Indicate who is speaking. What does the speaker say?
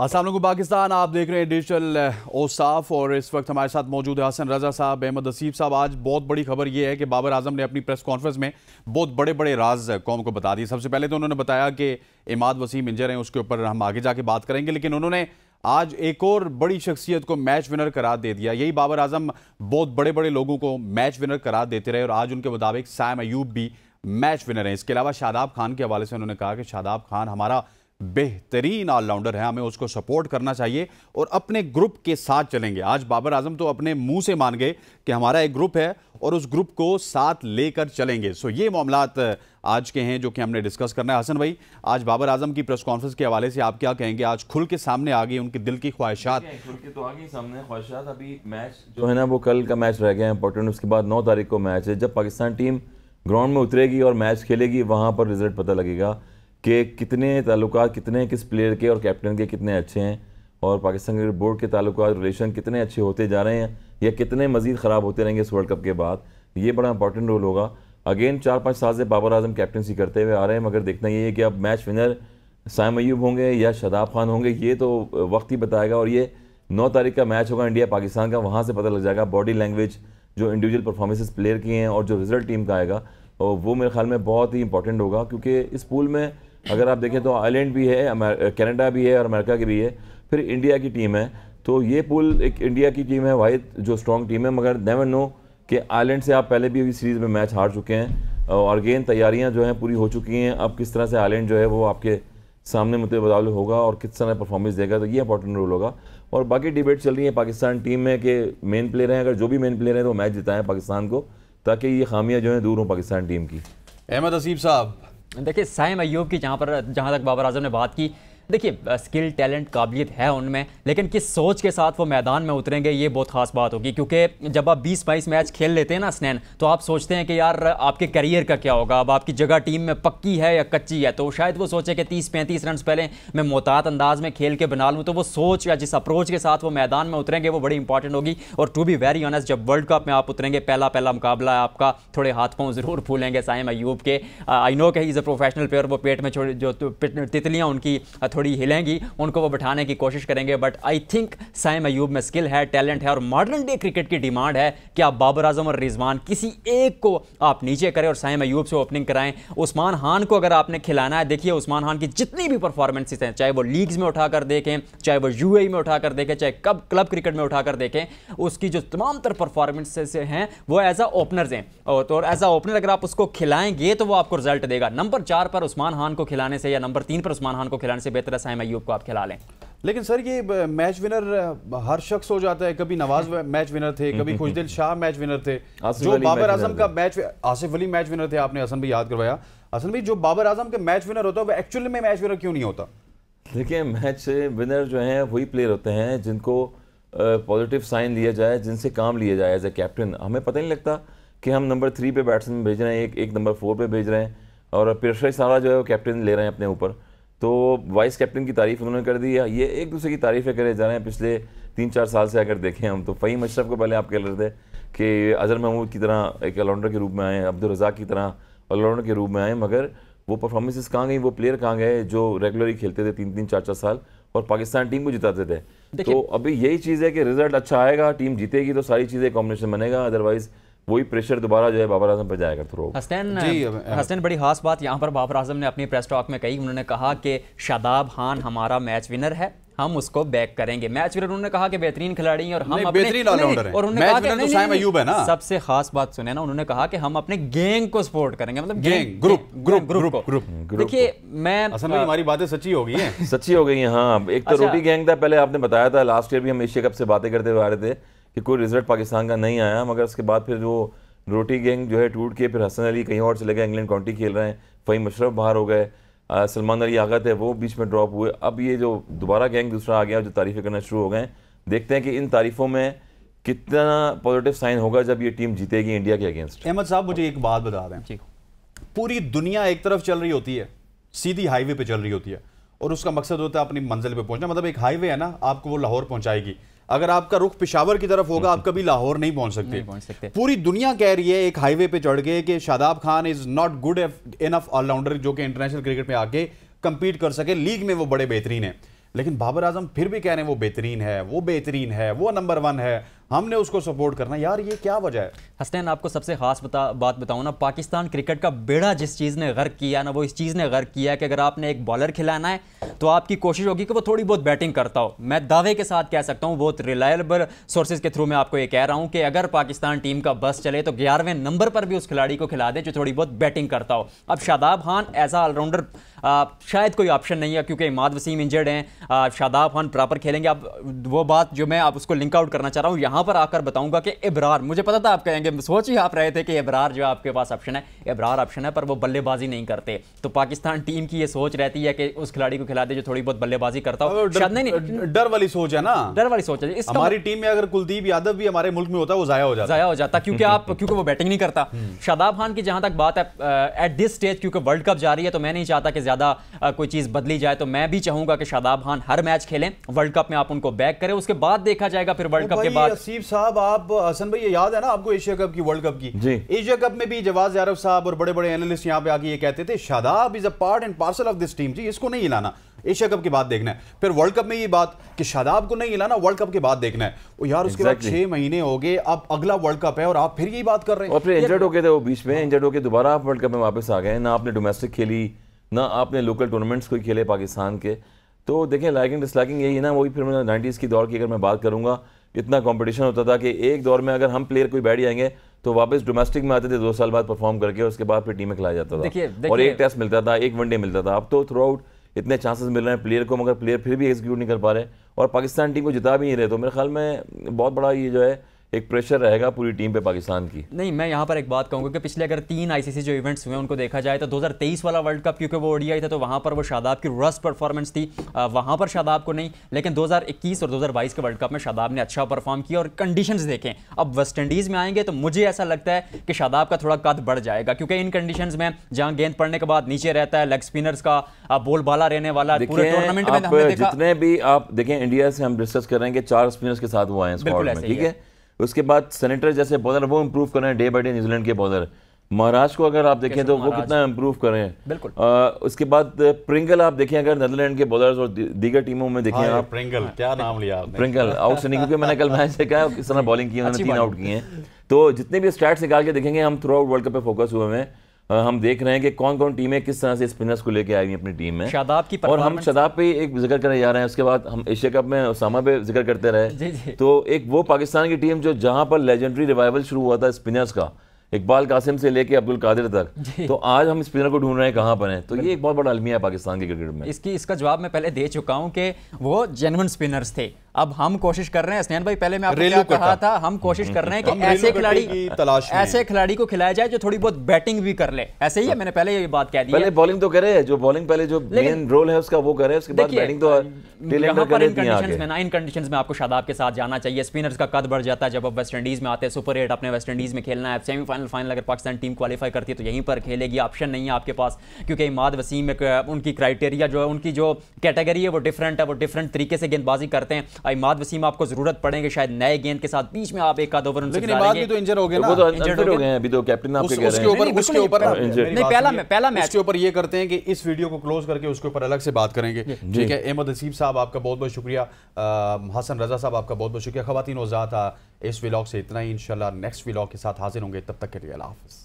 Speaker 1: असलम पाकिस्तान आप देख रहे हैं डिजिटल ओसाफ और इस वक्त हमारे साथ मौजूद है हसन रजा साहब अहमद असीफ साहब आज बहुत बड़ी खबर यह है कि बाबर आजम ने अपनी प्रेस कॉन्फ्रेंस में बहुत बड़े बड़े राज कौम को बता दिए सबसे पहले तो उन्होंने बताया कि इमाद वसीम इंजर हैं उसके ऊपर हम आगे जाके बात करेंगे लेकिन उन्होंने आज एक और बड़ी शख्सियत को मैच विनर करार दे दिया यही बाबर आजम बहुत बड़े बड़े लोगों को मैच विनर करार देते रहे और आज उनके मुताबिक सैम अयूब भी मैच विनर हैं इसके अलावा शादाब खान के हवाले से उन्होंने कहा कि शादाब खान हमारा बेहतरीन ऑलराउंडर है हमें उसको सपोर्ट करना चाहिए और अपने ग्रुप के साथ चलेंगे आज बाबर आजम तो अपने मुंह से मान गए कि हमारा एक ग्रुप है और उस ग्रुप को साथ लेकर चलेंगे सो ये मामला आज के हैं जो कि हमने डिस्कस करना है हसन भाई आज बाबर आजम की प्रेस कॉन्फ्रेंस के हवाले से आप क्या कहेंगे आज खुल के सामने आ गई उनके दिल की
Speaker 2: ख्वाहिशात खुल के तो आ गई सामने ख्वाहिशात अभी मैच जो है ना वो कल का मैच रह गया इंपॉर्टेंट उसके बाद नौ तारीख को मैच है जब पाकिस्तान टीम ग्राउंड में उतरेगी और मैच खेलेगी वहाँ पर रिजल्ट पता लगेगा कि कितने ताल्लुक कितने किस प्लेयर के और कैप्टन के कितने अच्छे हैं और पाकिस्तान क्रिकेट बोर्ड के ताल्लुक रिलेशन कितने अच्छे होते जा रहे हैं या कितने मज़ीद ख़राब होते रहेंगे इस वर्ल्ड कप के बाद ये बड़ा इंपॉर्टेंट रोल होगा अगेन चार पाँच साल से बाबर आजम कैप्टनसी करते हुए आ रहे हैं मगर देखना ये है कि अब मैच विनर साइम अयूब होंगे या शदाब खान होंगे ये तो वक्त ही बताएगा और ये नौ तारीख का मैच होगा इंडिया पाकिस्तान का वहाँ से पता लग जाएगा बॉडी लैंग्वेज जो इंडिविजुअल परफॉर्मेंसेस प्लेयर की हैं और जो रिजल्ट टीम का आएगा वो मेरे ख्याल में बहुत ही इंपॉर्टेंट होगा क्योंकि इस पूल में अगर आप देखें तो आयरलैंड भी है कनाडा भी है और अमेरिका की भी है फिर इंडिया की टीम है तो ये पुल एक इंडिया की टीम है वाहिद जो स्ट्रॉन्ग टीम है मगर नेवर नो कि आयरलैंड से आप पहले भी अभी सीरीज़ में मैच हार चुके हैं और गेंद तैयारियां जो हैं पूरी हो चुकी हैं अब किस तरह से आयरलैंड जो है वो आपके सामने मुतबाल होगा और किस तरह परफॉर्मेंस देगा तो ये इंपॉर्टेंट रोल होगा और बाकी डिबेट चल रही है पाकिस्तान टीम में कि मेन प्लेयर हैं अगर जो भी मेन प्लेयर हैं तो मैच जिताएँ पाकिस्तान को ताकि ये खामियाँ जो हैं दूर हों पाकिस्तान टीम की अहमद असीब साहब देखिए साइम अयूब की
Speaker 3: जहाँ पर जहाँ तक बाबर आजम ने बात की देखिए स्किल टैलेंट काबिलियत है उनमें लेकिन किस सोच के साथ वो मैदान में उतरेंगे ये बहुत खास बात होगी क्योंकि जब आप बीस बाईस मैच खेल लेते हैं ना स्नैन तो आप सोचते हैं कि यार आपके करियर का क्या होगा अब आपकी जगह टीम में पक्की है या कच्ची है तो शायद वो सोचे कि तीस पैंतीस रन पहले मैं मोहतात अंदाज में खेल के बना लूँ तो वो सोच या जिस अप्रोच के साथ वो मैदान में उतरेंगे वो बड़ी इंपॉर्टेंट होगी और टू बी वेरी ऑनेस्ट जब वर्ल्ड कप में आप उतरेंगे पहला पहला मुकाबला आपका थोड़े हाथ पाँव ज़रूर फूलेंगे साइम अयूब के आई नो के he is a professional player वो पेट में जो तो, तितलियाँ उनकी थोड़ी थोड़ी हिलेंगी उनको वो बिठाने की कोशिश करेंगे but I think Saim Ayub में स्किल है टैलेंट है और मॉडर्न डे क्रिकेट की डिमांड है कि आप बाबर आजम और रिजवान किसी एक को आप नीचे करें और साइम अयूब से ओपनिंग कराएं उस्मान खान को अगर आपने खिलाना है देखिए उस्मान खान की जितनी भी परफॉर्मेंसेज हैं चाहे वो लीग्स में उठा कर देखें चाहे वो यू e में उठा कर देखें चाहे कब क्लब क्रिकेट में उठा कर देखें उसकी जो तमाम तर परफॉर्मेंसेज हैं वो एज अ ओपनर्स हैं तो और तो एज अ ओपनर अगर आप उसको खिलाएंगे तो वो आपको रिजल्ट देगा नंबर चार पर उस्मान खान को खिलाने से या नंबर तीन पर उस्मान खान को खिलाने से बेहतर तरह से अयूब को आप खिला लें
Speaker 1: लेकिन सर ये मैच विनर हर शख्स हो जाता है कभी नवाज मैच विनर थे कभी खुशदिल शाह मैच विनर थे जो बाबर आजम का match Asif Ali match winner थे आपने हसन भी याद करवाया हसन भी जो बाबर आजम का मैच विनर होता है वो एक्चुअल में मैच विनर क्यों नहीं होता
Speaker 2: देखिए मैच विनर जो है वही प्लेयर होते हैं जिनको पॉजिटिव साइन लिया जाए जिनसे काम लिया जाए एज ए कैप्टन हमें पता नहीं लगता कि हम नंबर थ्री पे बैट्समैन भेज रहे हैं एक एक नंबर फोर पे भेज रहे हैं और प्रेशर सारा जो है वो कैप्टन ले रहे हैं अपने ऊपर तो वाइस कैप्टन की तारीफ उन्होंने कर दी है ये एक दूसरे की तारीफ़ें करे जा रहे हैं पिछले तीन चार साल से अगर देखें हम तो फ़हीम अशरफ को पहले आप कह रहे थे कि अजहर महमूद की तरह एक ऑलराउंडर के रूप में आए अब्दुल की तरह ऑलराउंडर के रूप में आए मगर वो परफॉर्मेंसेस कहाँ गई वो प्लेयर कहाँ गए जो रेगुलरली खेलते थे तीन तीन चार चार साल और पाकिस्तान टीम को जिताते थे तो अभी यही चीज़ है कि रिजल्ट अच्छा आएगा टीम जीतेगी तो सारी चीज़ें कॉम्बिनेशन बनेगा अदरवाइज़ वही प्रेशर दोबारा जो है बाबर आजम पर जाएगा थ्रो
Speaker 3: हसनैन हसनैन बड़ी खास बात यहाँ पर बाबर आजम ने अपनी प्रेस टॉक में कही उन्होंने कहा कि शादाब खान हमारा मैच विनर है हम उसको बैक करेंगे मैच विनर उन्होंने कहा कि बेहतरीन खिलाड़ी और हम अपने और उन्होंने कहा तो ना सबसे खास बात सुने ना उन्होंने कहा कि हम अपने गैंग को सपोर्ट करेंगे मतलब gang group
Speaker 2: group group group देखिए
Speaker 3: मैं असल में हमारी बातें सच्ची हो गई
Speaker 2: हैं सच्ची हो गई हैं हाँ एक तो अच्छा। रोटी गैंग था पहले आपने बताया था लास्ट ईयर भी हम एशिया कप से बातें करते हुए आ रहे थे कि कोई रिजल्ट पाकिस्तान का नहीं आया मगर उसके बाद फिर वो रोटी गैंग जो है टूट के फिर हसन अली कहीं और चले गए इंग्लैंड काउंटी खेल रहे हैं फही मशरफ बाहर हो गए सलमान अली आगत है वो बीच में ड्रॉप हुए अब ये जो दोबारा गैंग दूसरा आ गया जो तारीफ़ें करना शुरू हो गए देखते हैं कि इन तारीफ़ों में कितना पॉजिटिव साइन होगा जब ये टीम जीतेगी इंडिया के अगेंस्ट
Speaker 1: अहमद साहब मुझे एक बात बता दें ठीक पूरी दुनिया एक तरफ चल रही होती है सीधी हाईवे पे चल रही होती है और उसका मकसद होता है अपनी मंजिल पे पहुंचना मतलब एक हाईवे है ना आपको वो लाहौर पहुंचाएगी अगर आपका रुख पिशावर की तरफ होगा आप कभी लाहौर नहीं पहुंच सकते पहुंच सकते पूरी दुनिया कह रही है एक हाईवे पे चढ़ गए कि Shadab Khan is not good enough all-rounder जो कि इंटरनेशनल क्रिकेट में आके कंपीट कर सके लीग में वो बड़े बेहतरीन है लेकिन बाबर आजम फिर भी कह रहे हैं वो बेहतरीन है वो बेहतरीन है वो नंबर वन है हमने उसको सपोर्ट करना यार ये क्या
Speaker 3: वजह है हसनैन आपको सबसे खास बता, बात बताऊँ ना पाकिस्तान क्रिकेट का बेड़ा जिस चीज़ ने गर्क किया ना वो इस चीज़ ने गर्क किया कि अगर आपने एक बॉलर खिलाना है तो आपकी कोशिश होगी कि वो थोड़ी बहुत बैटिंग करता हो मैं दावे के साथ कह सकता हूँ बहुत रिलायबल सोर्सेज के थ्रू मैं आपको ये कह रहा हूँ कि अगर पाकिस्तान टीम का बस चले तो ग्यारहवें नंबर पर भी उस खिलाड़ी को खिला दें जो थोड़ी बहुत बैटिंग करता हो अब Shadab Khan as a all-rounder शायद कोई ऑप्शन नहीं है क्योंकि इमाद वसीम इंजर्ड हैं शादाब खान प्रॉपर खेलेंगे अब वो बात जो मैं आप उसको लिंक आउट करना चाह रहा हूँ यहाँ यहां पर आकर बताऊंगा कि इब्रार मुझे पता था आप कहेंगे सोच ही आप रहे थे कि इब्रार जो आपके पास ऑप्शन है इब्रार ऑप्शन है पर वो बल्लेबाजी नहीं करते तो पाकिस्तान टीम की ये सोच रहती है कि उस खिलाड़ी को खिला दे जो थोड़ी बहुत बल्लेबाजी करता हो शायद नहीं डर वाली सोच है ना डर वाली सोच है हमारी टीम में
Speaker 1: अगर कुलदीप यादव भी हमारे मुल्क में होता वो जया हो जाता जया
Speaker 3: हो जाता क्योंकि आप क्योंकि वो बैटिंग नहीं करता हम्म। शादाब खान की जहां तक बात है एट दिस स्टेज क्योंकि वर्ल्ड कप जा रही है तो मैं नहीं चाहता कि ज्यादा कोई चीज बदली जाए तो मैं भी चाहूंगा कि शादाब खान हर मैच खेलें वर्ल्ड कप में आप उनको बैक करें उसके बाद देखा जाएगा फिर वर्ल्ड कप के बाद
Speaker 1: सीफ साहब आप हसन भाई ये याद है ना आपको एशिया कप की वर्ल्ड कप की एशिया कप में भी जवाज यारफ साहब और बड़े बड़े एनालिस्ट यहाँ पे आके ये कहते थे Shadab is a part and parcel of this team जी इसको नहीं हिलाना एशिया कप की बात देखना है फिर वर्ल्ड कप में ये बात कि शादाब को नहीं हिलाना वर्ल्ड कप के बाद देखना है वो यार उसके बाद छह महीने हो गए अब अगला वर्ल्ड कप है और आप फिर यही बात कर रहे हैं इंजर्ड हो
Speaker 2: गए थे वो बीच में इंजर्ड होकर दोबारा आप वर्ल्ड कप में वापस आ गए ना आपने डोमेस्टिक खेली ना आपने लोकल टूर्नामेंट्स कोई खेले पाकिस्तान के तो देखें लाइकिंग डिसलाइकिंग यही ना वही फिर मैं नाइन्टीज़ की दौर की अगर मैं बात करूँगा इतना कंपटीशन होता था कि एक दौर में अगर हम प्लेयर कोई बैठ जाएंगे तो वापस डोमेस्टिक में आते थे दो साल बाद परफॉर्म करके उसके बाद फिर टीम में खिलाया जाता था और एक टेस्ट मिलता था एक वनडे मिलता था अब तो थ्रू आउट इतने चांसेस मिल रहे हैं प्लेयर को मगर प्लेयर फिर भी एग्जीक्यूट नहीं कर पा रहे और पाकिस्तान टीम को जिता भी नहीं रहे तो मेरे ख्याल में बहुत बड़ा ये जो है एक प्रेशर रहेगा पूरी टीम पे पाकिस्तान की
Speaker 3: नहीं मैं यहाँ पर एक बात कहूँगा कि पिछले अगर तीन आईसीसी जो इवेंट्स हुए उनको देखा जाए तो 2023 वाला वर्ल्ड कप क्योंकि वो ओडीआई था तो वहाँ पर वो शादाब की रस परफॉर्मेंस थी वहाँ पर शादाब को नहीं लेकिन 2021 और 2022 के वर्ल्ड कप में शादाब ने अच्छा परफॉर्म किया और कंडीशन देखें अब वेस्ट इंडीज़ में आएंगे तो मुझे ऐसा लगता है कि शादाब का थोड़ा कद बढ़ जाएगा क्योंकि इन कंडीशन में जहाँ गेंद पड़ने के बाद नीचे रहता है लेग स्पिनर्स का बोल बाला रहने वाला पूरे टूर्नामेंट में तो
Speaker 2: जितने भी आप देखें इंडिया से हम डिस्कस करेंगे चार स्पिनर्स के साथ वो आए ठीक है उसके बाद सेनेटर जैसे बॉलर वो इम्प्रूव करें डे बाई डे न्यूजीलैंड के बॉलर महाराज को अगर आप देखें तो वो कितना इम्प्रूव कर रहे हैं बिल्कुल आ, उसके बाद प्रिंगल आप देखें अगर नदरलैंड के बॉलर्स और दीगर टीमों में देखें हाँ, आप
Speaker 1: प्रिंगल क्या हाँ। नाम लिया प्रिंगल
Speaker 2: प्रिंगल आउटस्टैंडिंग क्योंकि मैंने कल मैच देखा किस तरह बॉलिंग की उन्होंने तीन आउट किए हैं तो जितने भी स्टैट्स निकाल के देखेंगे हम थ्रू आउट वर्ल्ड कप पे फोकस हुए हैं हम देख रहे हैं कि कौन कौन टीमें किस तरह से स्पिनर्स को लेके आई हुई अपनी टीम में शादाब की और हम शादाब पे एक जिक्र करने जा रहे हैं उसके बाद हम एशिया कप में उसामा पे जिक्र करते रहे जी जी। तो एक वो पाकिस्तान की टीम जो जहां पर लेजेंडरी रिवाइवल शुरू हुआ था स्पिनर्स का इकबाल कासिम से लेके अब्दुल कादिर तक तो आज हम स्पिनर को ढूंढ रहे हैं कहाँ पर हैं तो ये एक बहुत बड़ा अलमिया है पाकिस्तान के क्रिकेट में
Speaker 3: इसकी इसका जवाब मैं पहले दे चुका हूँ कि वो जेनवन स्पिनर्स थे अब हम कोशिश कर रहे हैं स्नेहन भाई पहले मैं आपको क्या कहा था हम कोशिश कर रहे हैं कि ऐसे खिलाड़ी तलाश ऐसे खिलाड़ी को खिलाया जाए जो थोड़ी बहुत बैटिंग भी कर ले ऐसे ही है मैंने पहले ये बात कह दी पहले
Speaker 2: बॉलिंग तो करे जो बॉलिंग पहले जो मेन रोल है उसका वो करे उसके बाद बैटिंग तो
Speaker 3: इन में आपको शादाब के साथ जाना चाहिए स्पिनर्स का कद बढ़ जाता है जब आप वेस्ट इंडीज में आते हैं सुपर एट अपने वेस्ट इंडीज में खेलना है सेमीफाइनल फाइनल अगर पाकिस्तान टीम क्वालिफाई करती है तो यहीं पर खेलेगी ऑप्शन नहीं है आपके पास क्योंकि इमाद वसीम उनकी क्राइटेरिया जो है उनकी जो कैटेगरी है वो डिफरेंट है वो डिफरेंट तरीके से गेंदबाजी करते हैं इमाद वसीम आपको जरूरत पड़ेंगे शायद नए गेंद के साथ बीच में आप एक आध ओवर तो इंजर हो गए
Speaker 1: करते हैं कि इस वीडियो को क्लोज करके उसके ऊपर अलग से बात करेंगे ठीक है अहमद नसीब साहब आपका बहुत बहुत शुक्रिया हसन रजा साहब आपका बहुत बहुत शुक्रिया खातिन वजात इस व्लॉग से इतना ही इनशाला नेक्स्ट विलॉग के साथ हाजिर होंगे तब तक के लिए अल्लाह हाफिज़